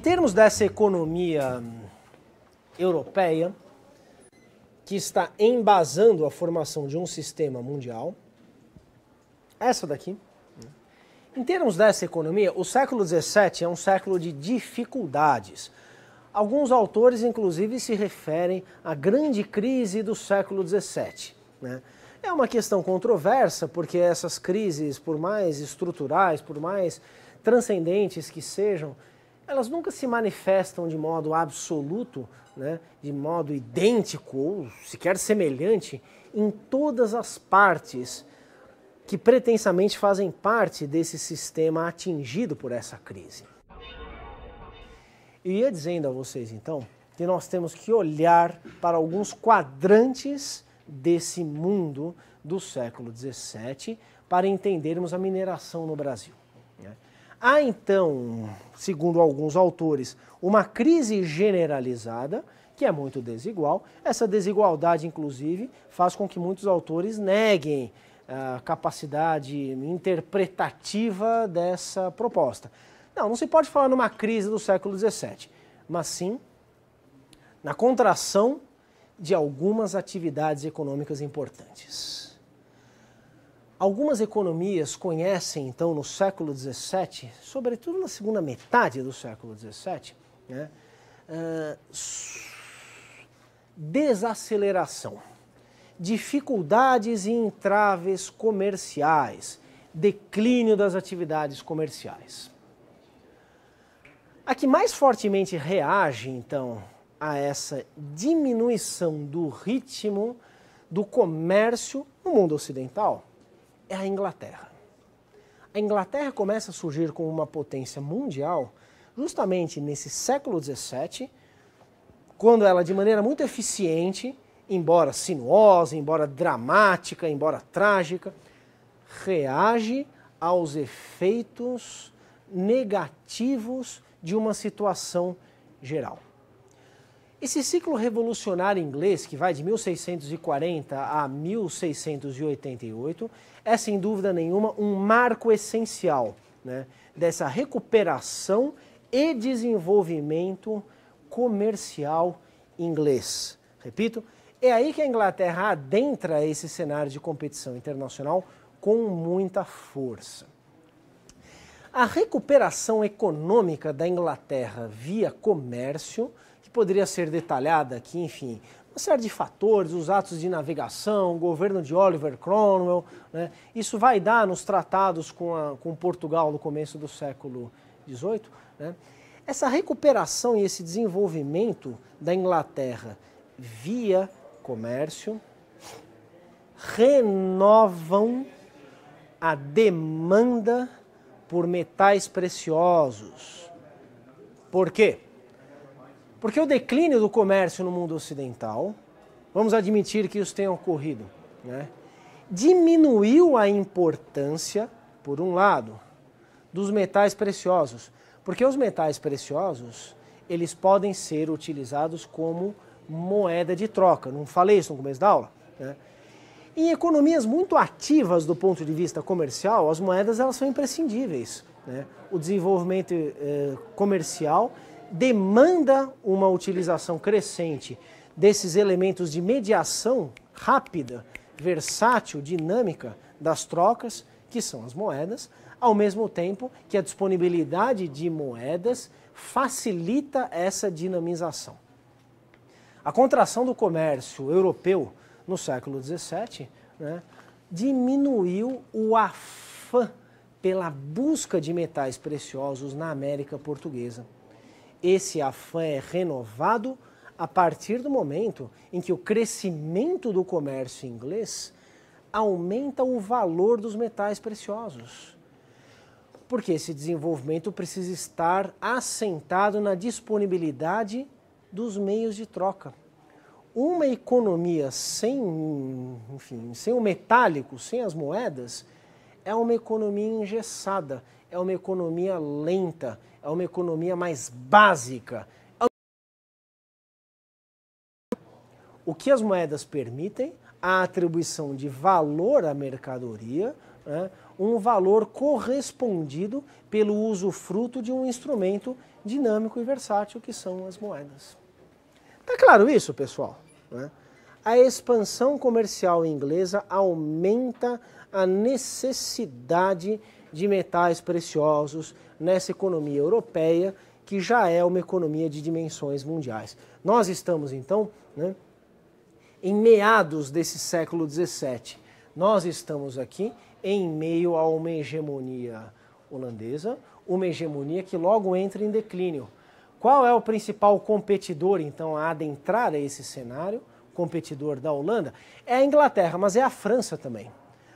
Em termos dessa economia hum, europeia, que está embasando a formação de um sistema mundial, essa daqui. Hum, em termos dessa economia, o século XVII é um século de dificuldades. Alguns autores, inclusive, se referem à grande crise do século XVII. Né? É uma questão controversa, porque essas crises, por mais estruturais, por mais transcendentes que sejam, elas nunca se manifestam de modo absoluto, né, de modo idêntico ou sequer semelhante em todas as partes que pretensamente fazem parte desse sistema atingido por essa crise. Eu ia dizendo a vocês então que nós temos que olhar para alguns quadrantes desse mundo do século XVII para entendermos a mineração no Brasil. Há então, segundo alguns autores, uma crise generalizada, que é muito desigual. Essa desigualdade, inclusive, faz com que muitos autores neguem ah, a capacidade interpretativa dessa proposta. Não, não se pode falar numa crise do século XVII, mas sim na contração de algumas atividades econômicas importantes. Algumas economias conhecem, então, no século XVII, sobretudo na segunda metade do século XVII, né, uh, desaceleração, dificuldades e entraves comerciais, declínio das atividades comerciais. A que mais fortemente reage, então, a essa diminuição do ritmo do comércio no mundo ocidental é a Inglaterra. A Inglaterra começa a surgir como uma potência mundial justamente nesse século XVII, quando ela, de maneira muito eficiente, embora sinuosa, embora dramática, embora trágica, reage aos efeitos negativos de uma situação geral. Esse ciclo revolucionário inglês, que vai de 1640 a 1688, é sem dúvida nenhuma um marco essencial né, dessa recuperação e desenvolvimento comercial inglês. Repito, é aí que a Inglaterra adentra esse cenário de competição internacional com muita força. A recuperação econômica da Inglaterra via comércio que poderia ser detalhada aqui, enfim, uma série de fatores, os atos de navegação, o governo de Oliver Cromwell. Né? Isso vai dar nos tratados com, a, com Portugal no começo do século XVIII. Né? Essa recuperação e esse desenvolvimento da Inglaterra via comércio renovam a demanda por metais preciosos. Por quê? Porque o declínio do comércio no mundo ocidental, vamos admitir que isso tenha ocorrido, né? diminuiu a importância, por um lado, dos metais preciosos, porque os metais preciosos eles podem ser utilizados como moeda de troca. Não falei isso no começo da aula. Né? Em economias muito ativas do ponto de vista comercial, as moedas elas são imprescindíveis. Né? O desenvolvimento eh, comercial demanda uma utilização crescente desses elementos de mediação rápida, versátil, dinâmica das trocas, que são as moedas, ao mesmo tempo que a disponibilidade de moedas facilita essa dinamização. A contração do comércio europeu no século XVII né, diminuiu o afã pela busca de metais preciosos na América portuguesa. Esse afã é renovado a partir do momento em que o crescimento do comércio inglês aumenta o valor dos metais preciosos. Porque esse desenvolvimento precisa estar assentado na disponibilidade dos meios de troca. Uma economia sem, enfim, sem o metálico, sem as moedas, é uma economia engessada é uma economia lenta, é uma economia mais básica. O que as moedas permitem? A atribuição de valor à mercadoria, né? um valor correspondido pelo uso fruto de um instrumento dinâmico e versátil que são as moedas. Tá claro isso, pessoal? Né? A expansão comercial inglesa aumenta a necessidade de de metais preciosos nessa economia europeia, que já é uma economia de dimensões mundiais. Nós estamos, então, né, em meados desse século XVII. Nós estamos aqui em meio a uma hegemonia holandesa, uma hegemonia que logo entra em declínio. Qual é o principal competidor, então, a adentrar a esse cenário? Competidor da Holanda? É a Inglaterra, mas é a França também.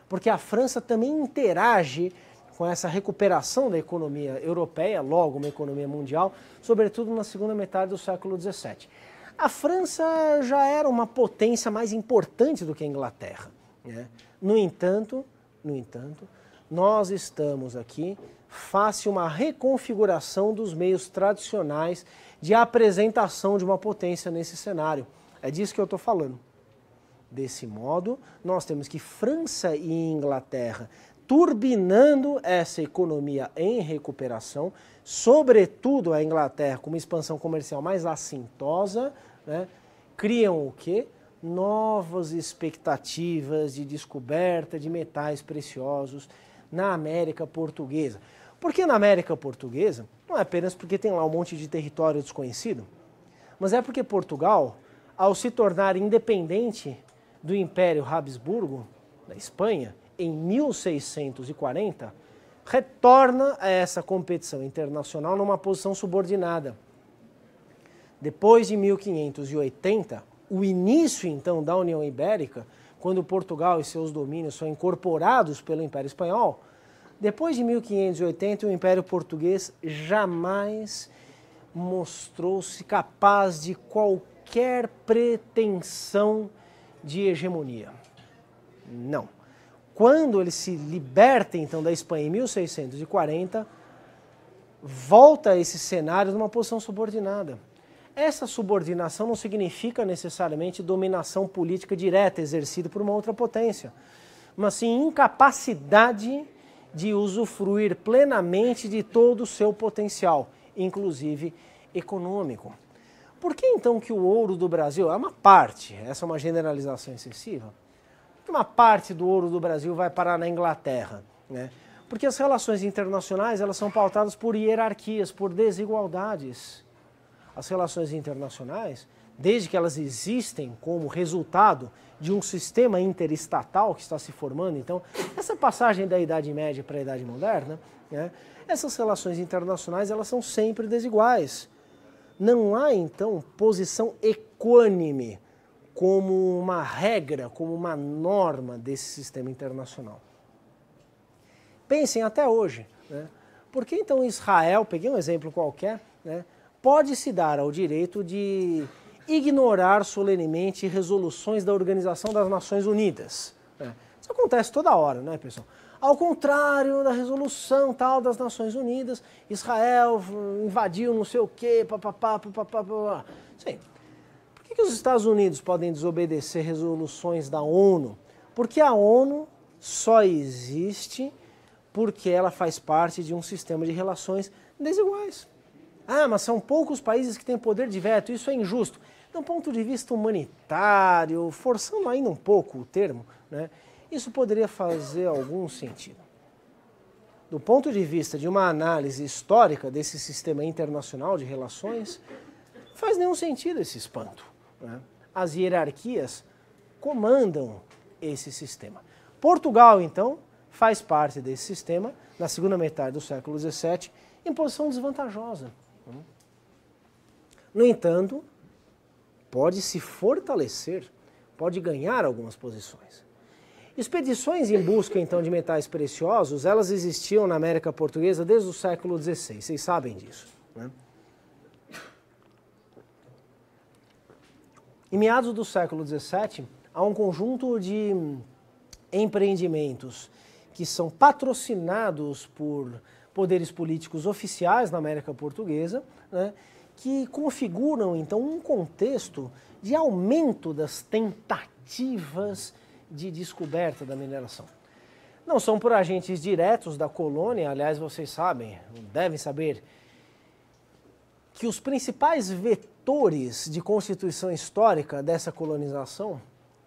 Porque a França também interage com essa recuperação da economia europeia, logo uma economia mundial, sobretudo na segunda metade do século XVII. A França já era uma potência mais importante do que a Inglaterra. Né? No entanto, no entanto, nós estamos aqui face a uma reconfiguração dos meios tradicionais de apresentação de uma potência nesse cenário. É disso que eu estou falando. Desse modo, nós temos que França e Inglaterra turbinando essa economia em recuperação, sobretudo a Inglaterra, com uma expansão comercial mais assintosa, né, criam o quê? Novas expectativas de descoberta de metais preciosos na América Portuguesa. Porque na América Portuguesa, não é apenas porque tem lá um monte de território desconhecido, mas é porque Portugal, ao se tornar independente do Império Habsburgo, da Espanha, em 1640, retorna a essa competição internacional numa posição subordinada. Depois de 1580, o início então da União Ibérica, quando Portugal e seus domínios são incorporados pelo Império Espanhol, depois de 1580 o Império Português jamais mostrou-se capaz de qualquer pretensão de hegemonia. Não. Quando ele se liberta então da Espanha em 1640, volta esse cenário numa posição subordinada. Essa subordinação não significa necessariamente dominação política direta exercida por uma outra potência, mas sim incapacidade de usufruir plenamente de todo o seu potencial, inclusive econômico. Por que então que o ouro do Brasil é uma parte, essa é uma generalização excessiva, que uma parte do ouro do Brasil vai parar na Inglaterra? Né? Porque as relações internacionais elas são pautadas por hierarquias, por desigualdades. As relações internacionais, desde que elas existem como resultado de um sistema interestatal que está se formando, então, essa passagem da Idade Média para a Idade Moderna, né, essas relações internacionais elas são sempre desiguais. Não há, então, posição equânime como uma regra, como uma norma desse sistema internacional. Pensem até hoje, né? por que então Israel, peguei um exemplo qualquer, né? pode se dar ao direito de ignorar solenemente resoluções da Organização das Nações Unidas? Né? Isso acontece toda hora, né, pessoal? Ao contrário da resolução tal das Nações Unidas, Israel invadiu não sei o quê, papapá, papapá, papapá. Sim, que os Estados Unidos podem desobedecer resoluções da ONU? Porque a ONU só existe porque ela faz parte de um sistema de relações desiguais. Ah, mas são poucos países que têm poder de veto, isso é injusto. Do ponto de vista humanitário, forçando ainda um pouco o termo, né, isso poderia fazer algum sentido. Do ponto de vista de uma análise histórica desse sistema internacional de relações, faz nenhum sentido esse espanto. Né? As hierarquias comandam esse sistema. Portugal, então, faz parte desse sistema, na segunda metade do século XVII, em posição desvantajosa. Né? No entanto, pode se fortalecer, pode ganhar algumas posições. Expedições em busca, então, de metais preciosos, elas existiam na América Portuguesa desde o século XVI, vocês sabem disso. Né? Em meados do século XVII, há um conjunto de hum, empreendimentos que são patrocinados por poderes políticos oficiais na América Portuguesa, né, que configuram então um contexto de aumento das tentativas de descoberta da mineração. Não são por agentes diretos da colônia, aliás, vocês sabem, devem saber, que os principais vetores autores de constituição histórica dessa colonização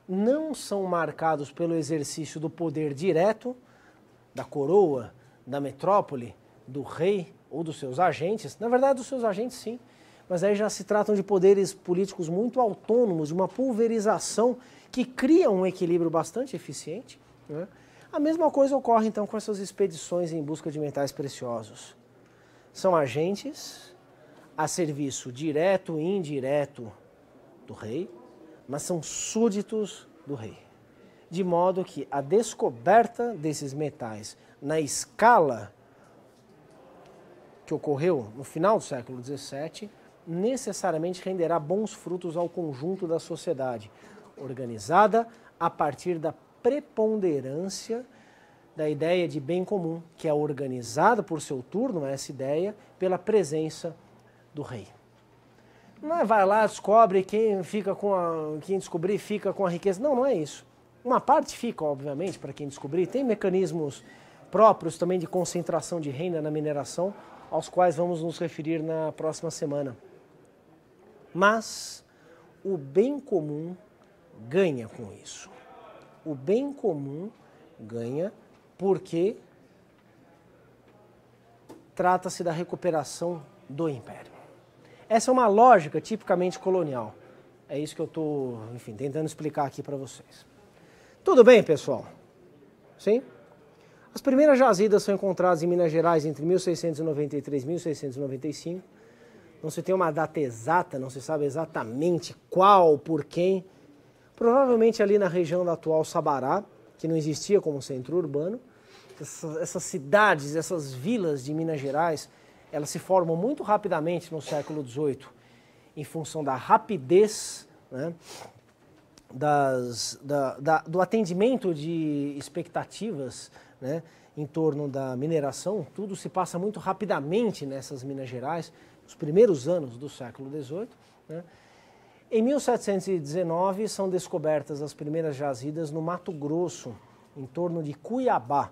não são marcados pelo exercício do poder direto da coroa, da metrópole, do rei ou dos seus agentes. Na verdade, dos seus agentes, sim, mas aí já se tratam de poderes políticos muito autônomos, de uma pulverização que cria um equilíbrio bastante eficiente. Né? A mesma coisa ocorre então com essas expedições em busca de metais preciosos. São agentes a serviço direto e indireto do rei, mas são súditos do rei. De modo que a descoberta desses metais na escala que ocorreu no final do século XVII necessariamente renderá bons frutos ao conjunto da sociedade, organizada a partir da preponderância da ideia de bem comum, que é organizada por seu turno, essa ideia, pela presença do rei. Não é vai lá, descobre quem fica com a, quem descobrir fica com a riqueza. Não, não é isso. Uma parte fica, obviamente, para quem descobrir. Tem mecanismos próprios também de concentração de renda na mineração, aos quais vamos nos referir na próxima semana. Mas o bem comum ganha com isso. O bem comum ganha porque trata-se da recuperação do império. Essa é uma lógica tipicamente colonial. É isso que eu estou, enfim, tentando explicar aqui para vocês. Tudo bem, pessoal? Sim? As primeiras jazidas são encontradas em Minas Gerais entre 1693 e 1695. Não se tem uma data exata, não se sabe exatamente qual, por quem. Provavelmente ali na região da atual Sabará, que não existia como centro urbano. Essas, essas cidades, essas vilas de Minas Gerais, elas se formam muito rapidamente no século XVIII, em função da rapidez né, das, da, da, do atendimento de expectativas né, em torno da mineração. Tudo se passa muito rapidamente nessas Minas Gerais, nos primeiros anos do século XVIII. Né. Em 1719 são descobertas as primeiras jazidas no Mato Grosso, em torno de Cuiabá.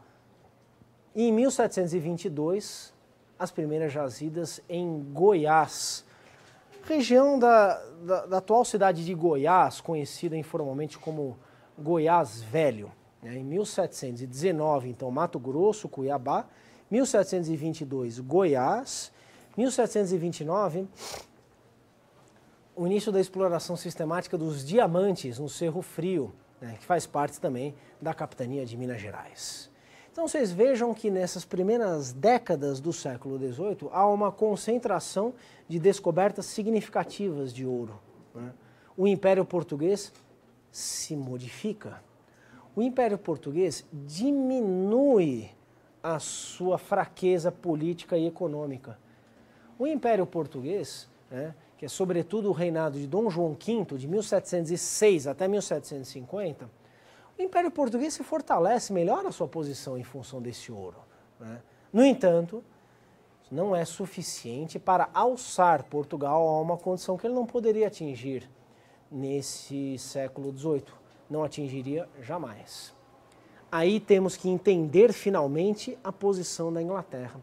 E em 1722 as primeiras jazidas em Goiás. Região da, da, da atual cidade de Goiás, conhecida informalmente como Goiás Velho. Né? Em 1719, então, Mato Grosso, Cuiabá. 1722, Goiás. 1729, o início da exploração sistemática dos diamantes no Cerro Frio, né? que faz parte também da capitania de Minas Gerais. Então vocês vejam que nessas primeiras décadas do século XVIII há uma concentração de descobertas significativas de ouro. Né? O Império Português se modifica. O Império Português diminui a sua fraqueza política e econômica. O Império Português, né, que é sobretudo o reinado de Dom João V, de 1706 até 1750, o Império Português se fortalece, melhora a sua posição em função desse ouro. Né? No entanto, não é suficiente para alçar Portugal a uma condição que ele não poderia atingir nesse século XVIII. Não atingiria jamais. Aí temos que entender finalmente a posição da Inglaterra.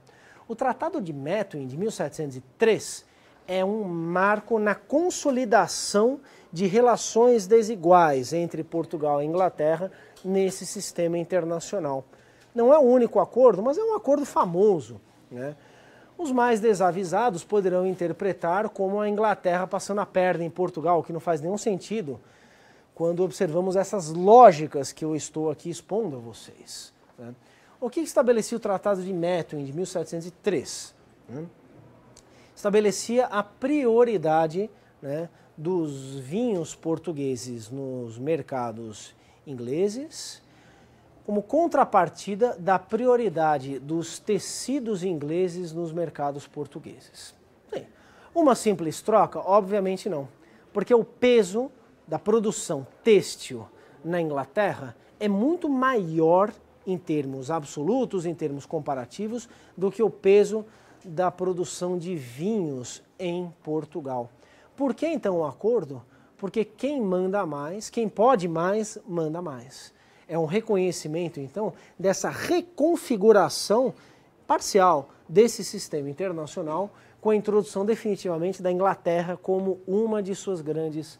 O Tratado de Methuen de 1703 é um marco na consolidação de relações desiguais entre Portugal e Inglaterra nesse sistema internacional. Não é o único acordo, mas é um acordo famoso. Né? Os mais desavisados poderão interpretar como a Inglaterra passando a perna em Portugal, o que não faz nenhum sentido quando observamos essas lógicas que eu estou aqui expondo a vocês. Né? O que estabelecia o Tratado de Methuen de 1703? Né? Estabelecia a prioridade né, dos vinhos portugueses nos mercados ingleses, como contrapartida da prioridade dos tecidos ingleses nos mercados portugueses. Bem, uma simples troca? Obviamente não, porque o peso da produção têxtil na Inglaterra é muito maior em termos absolutos, em termos comparativos, do que o peso da produção de vinhos em Portugal. Por que então um acordo? Porque quem manda mais, quem pode mais, manda mais. É um reconhecimento, então, dessa reconfiguração parcial desse sistema internacional com a introdução definitivamente da Inglaterra como uma de suas grandes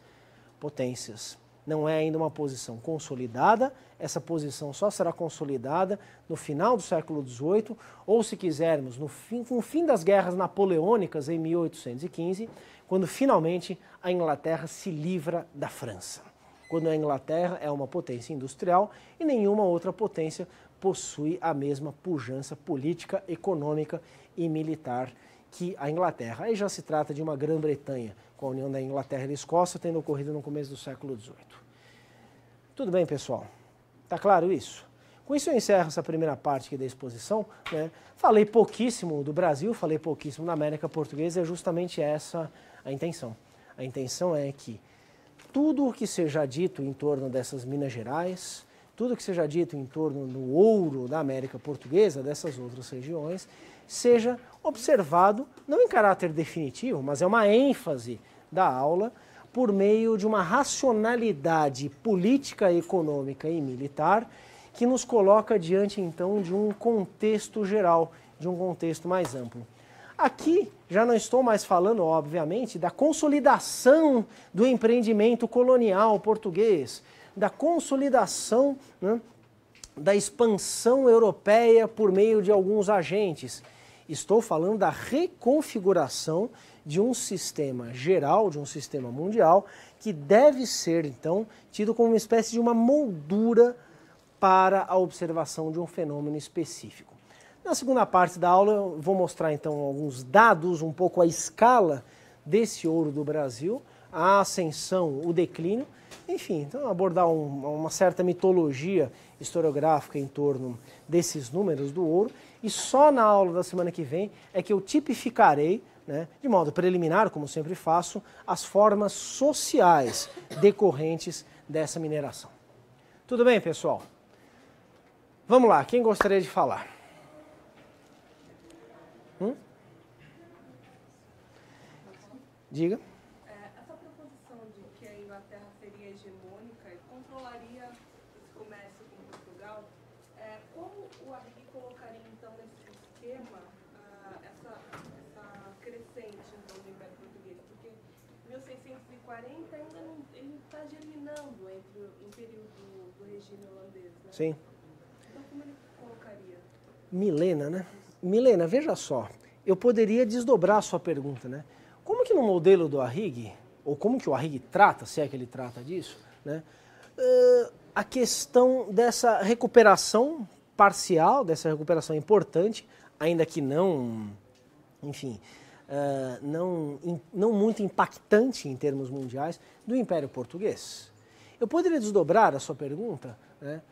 potências. Não é ainda uma posição consolidada, essa posição só será consolidada no final do século XVIII, ou se quisermos, no fim, com o fim das guerras napoleônicas em 1815, quando finalmente a Inglaterra se livra da França. Quando a Inglaterra é uma potência industrial e nenhuma outra potência possui a mesma pujança política, econômica e militar que a Inglaterra. Aí já se trata de uma Grã-Bretanha, com a união da Inglaterra e da Escócia, tendo ocorrido no começo do século XVIII. Tudo bem, pessoal? Tá claro isso? Com isso eu encerro essa primeira parte aqui da exposição. Né? Falei pouquíssimo do Brasil, falei pouquíssimo da América Portuguesa, é justamente essa a intenção. A intenção é que tudo o que seja dito em torno dessas Minas Gerais, tudo o que seja dito em torno do ouro da América Portuguesa, dessas outras regiões, seja observado, não em caráter definitivo, mas é uma ênfase da aula, por meio de uma racionalidade política, econômica e militar que nos coloca diante então de um contexto geral, de um contexto mais amplo. Aqui já não estou mais falando, obviamente, da consolidação do empreendimento colonial português, da consolidação né, da expansão europeia por meio de alguns agentes. Estou falando da reconfiguração de um sistema geral, de um sistema mundial, que deve ser, então, tido como uma espécie de uma moldura para a observação de um fenômeno específico. Na segunda parte da aula, eu vou mostrar então alguns dados, um pouco a escala desse ouro do Brasil, a ascensão, o declínio, enfim, então abordar um, uma certa mitologia historiográfica em torno desses números do ouro. E só na aula da semana que vem é que eu tipificarei, né, de modo preliminar, como sempre faço, as formas sociais decorrentes dessa mineração. Tudo bem, pessoal? Vamos lá, quem gostaria de falar? Diga. É, essa proposição de que a Inglaterra seria hegemônica e controlaria esse comércio com Portugal, é, como o Arrigui colocaria então nesse esquema ah, essa, essa, crescente então, do Império Português? Porque 1640 ainda não está germinando entre o período do, do regime holandês. Né? Sim. Então como ele colocaria? Milena, né? Milena, veja só, eu poderia desdobrar a sua pergunta, né? Como que no modelo do Arrig, ou como que o Arrig trata, se é que ele trata disso, né, a questão dessa recuperação parcial, dessa recuperação importante, ainda que não, enfim, não, não muito impactante em termos mundiais, do Império Português? Eu poderia desdobrar a sua pergunta né,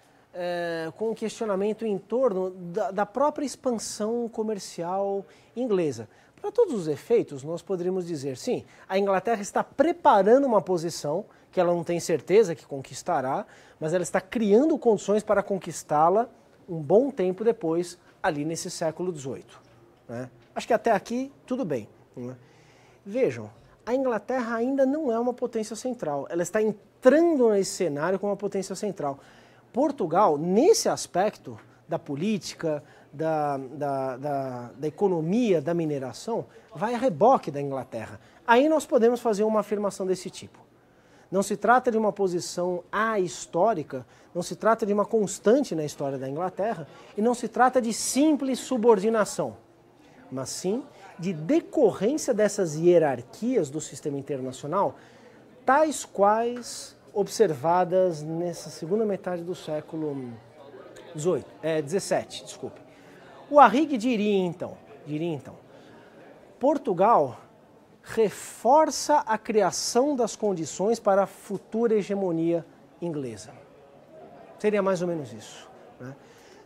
com um questionamento em torno da, da, própria expansão comercial inglesa. Para todos os efeitos, nós poderíamos dizer, sim, a Inglaterra está preparando uma posição que ela não tem certeza que conquistará, mas ela está criando condições para conquistá-la um bom tempo depois, ali nesse século XVIII. Né? Acho que até aqui tudo bem. Né? Vejam, a Inglaterra ainda não é uma potência central, ela está entrando nesse cenário como uma potência central. Portugal, nesse aspecto da política, da, da, da, da economia da mineração vai a reboque da Inglaterra. Aí nós podemos fazer uma afirmação desse tipo. Não se trata de uma posição ahistórica, não se trata de uma constante na história da Inglaterra e não se trata de simples subordinação, mas sim de decorrência dessas hierarquias do sistema internacional, tais quais observadas nessa segunda metade do século XVIII, é, 17, desculpe. O Arrigue diria então, diria então, Portugal reforça a criação das condições para a futura hegemonia inglesa. Seria mais ou menos isso. Né?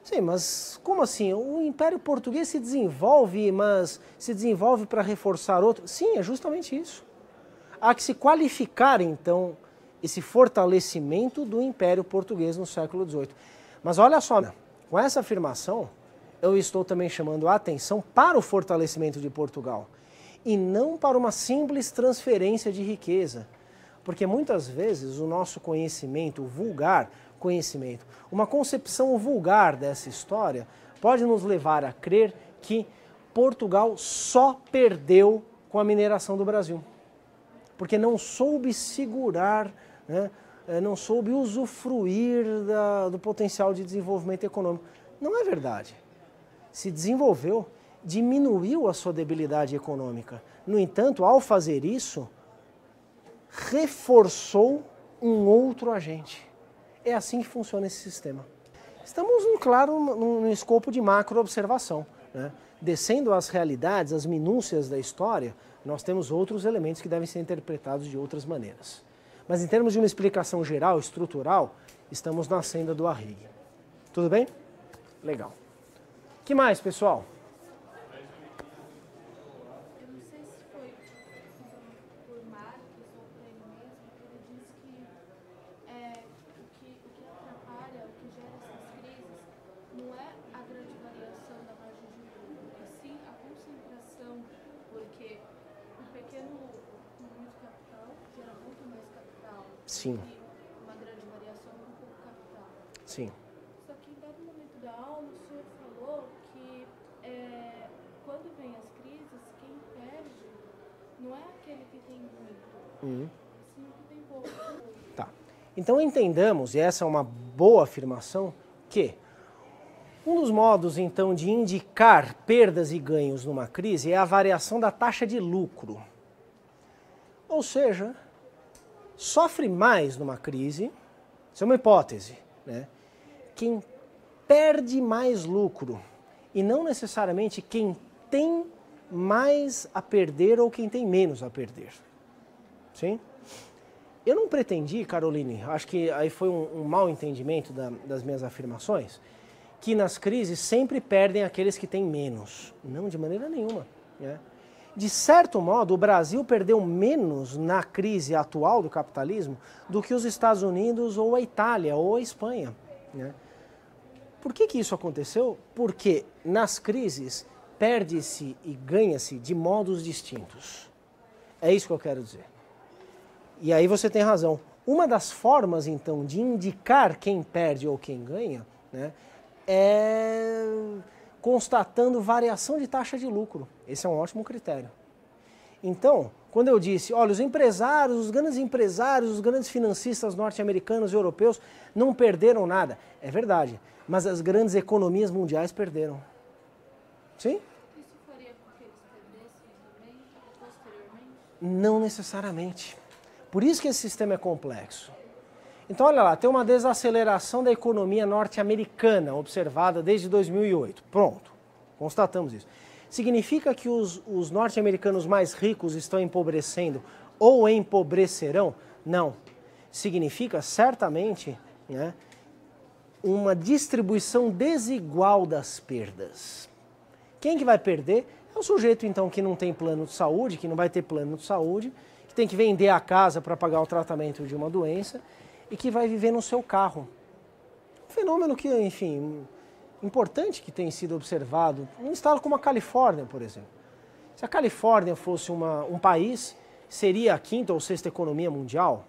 Sim, mas como assim? O Império Português se desenvolve, mas se desenvolve para reforçar outro? Sim, é justamente isso. Há que se qualificar, então, esse fortalecimento do Império Português no século XVIII. Mas olha só, com essa afirmação, eu estou também chamando a atenção para o fortalecimento de Portugal e não para uma simples transferência de riqueza. Porque muitas vezes o nosso conhecimento o vulgar, conhecimento, uma concepção vulgar dessa história pode nos levar a crer que Portugal só perdeu com a mineração do Brasil. Porque não soube segurar, né, eh, não soube usufruir da, do potencial de desenvolvimento econômico. Não é verdade se desenvolveu, diminuiu a sua debilidade econômica. No entanto, ao fazer isso, reforçou um outro agente. É assim que funciona esse sistema. Estamos, claro, num, escopo de macro-observação. Né? Descendo às realidades, às minúcias da história, nós temos outros elementos que devem ser interpretados de outras maneiras. Mas em termos de uma explicação geral, estrutural, estamos na senda do Arrigue. Tudo bem? Legal que mais, pessoal? entendamos, e essa é uma boa afirmação, que um dos modos então de indicar perdas e ganhos numa crise é a variação da taxa de lucro. Ou seja, sofre mais numa crise, isso é uma hipótese, né? Quem perde mais lucro e não necessariamente quem tem mais a perder ou quem tem menos a perder. Sim? Eu não pretendi, Caroline, acho que aí foi um, um entendimento da, das minhas afirmações, que nas crises sempre perdem aqueles que têm menos. Não, de maneira nenhuma. Né? De certo modo, o Brasil perdeu menos na crise atual do capitalismo do que os Estados Unidos ou a Itália ou a Espanha. Né? Por que, que isso aconteceu? Porque nas crises perde-se e ganha-se de modos distintos. É isso que eu quero dizer. E aí você tem razão. Uma das formas, então, de indicar quem perde ou quem ganha né, é constatando variação de taxa de lucro. Esse é um ótimo critério. Então, quando eu disse, olha, os empresários, os grandes empresários, os grandes financistas norte-americanos e europeus não perderam nada. É verdade, mas as grandes economias mundiais perderam. Sim? Isso faria com que eles perdessem também, posteriormente? Não necessariamente. Por isso que esse sistema é complexo. Então, olha lá, tem uma desaceleração da economia norte-americana observada desde 2008. Pronto, constatamos isso. Significa que os, os norte-americanos mais ricos estão empobrecendo ou empobrecerão? Não. Significa, certamente, né, uma distribuição desigual das perdas. Quem que vai perder? É o sujeito, então, que não tem plano de saúde, que não vai ter plano de saúde, que tem que vender a casa para pagar o tratamento de uma doença e que vai viver no seu carro. Um fenômeno que, enfim, importante que tem sido observado um estado como a Califórnia, por exemplo. Se a Califórnia fosse uma, um país, seria a quinta ou sexta economia mundial,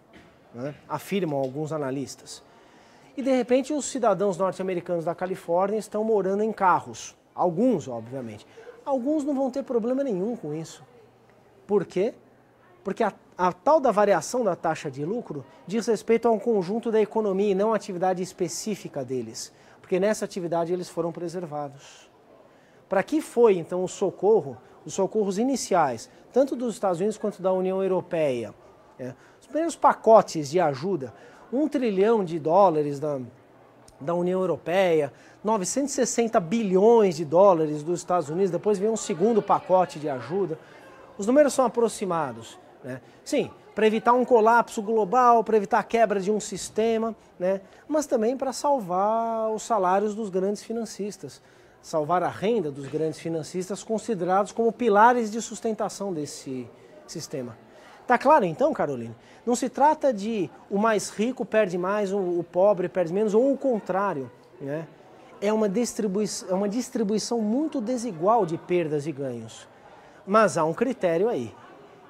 né? afirmam alguns analistas. E de repente os cidadãos norte-americanos da Califórnia estão morando em carros. Alguns, obviamente. Alguns não vão ter problema nenhum com isso. Por quê? porque a, a, tal da variação da taxa de lucro diz respeito a um conjunto da economia e não à atividade específica deles, porque nessa atividade eles foram preservados. Para que foi então o socorro, os socorros iniciais, tanto dos Estados Unidos quanto da União Europeia? É, os primeiros pacotes de ajuda, um trilhão de dólares da, da União Europeia, 960 bilhões de dólares dos Estados Unidos, depois vem um segundo pacote de ajuda. Os números são aproximados. Né? Sim, para evitar um colapso global, para evitar a quebra de um sistema, né? mas também para salvar os salários dos grandes financistas, salvar a renda dos grandes financistas considerados como pilares de sustentação desse sistema. está claro então, Caroline? Não se trata de o mais rico perde mais, o pobre perde menos, ou o contrário. Né? É, uma é uma distribuição muito desigual de perdas e ganhos. Mas há um critério aí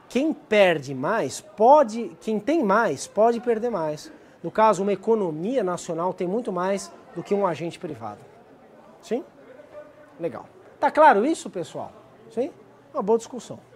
quem perde mais pode, quem tem mais pode perder mais. No caso, uma economia nacional tem muito mais do que um agente privado. Sim? Legal. Tá claro isso, pessoal? Sim? Uma boa discussão.